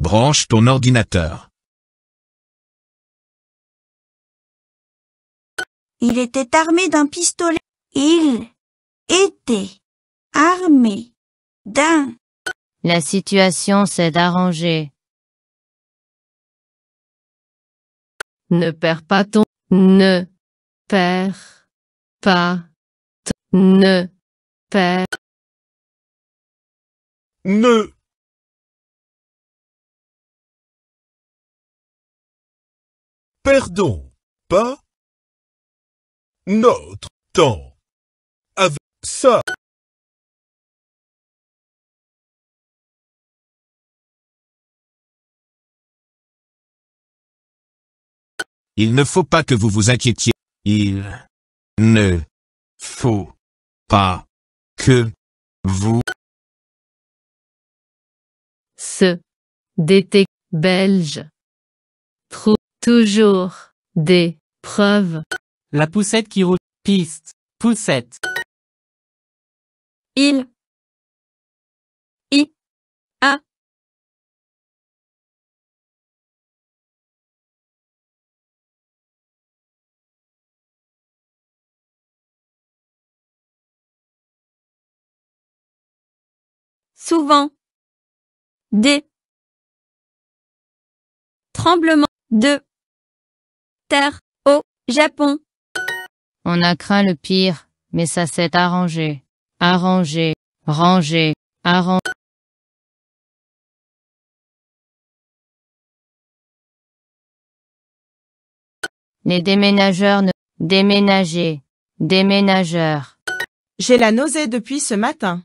Branche ton ordinateur. Il était armé d'un pistolet. Il était armé d'un. La situation s'est arrangée. Ne perds pas ton. Ne perds pas. Ton... Ne perds. Ne perdons pas notre temps avec ça. Il ne faut pas que vous vous inquiétiez. Il ne faut pas que vous ce détecte belge. Toujours. Des. Preuves. La poussette qui roule. Piste. Poussette. Il. I. A. Souvent. Des. Tremblement. De au Japon. On a craint le pire, mais ça s'est arrangé. Arrangé, rangé, arrangé. Les déménageurs ne... Déménager. Déménageur. J'ai la nausée depuis ce matin.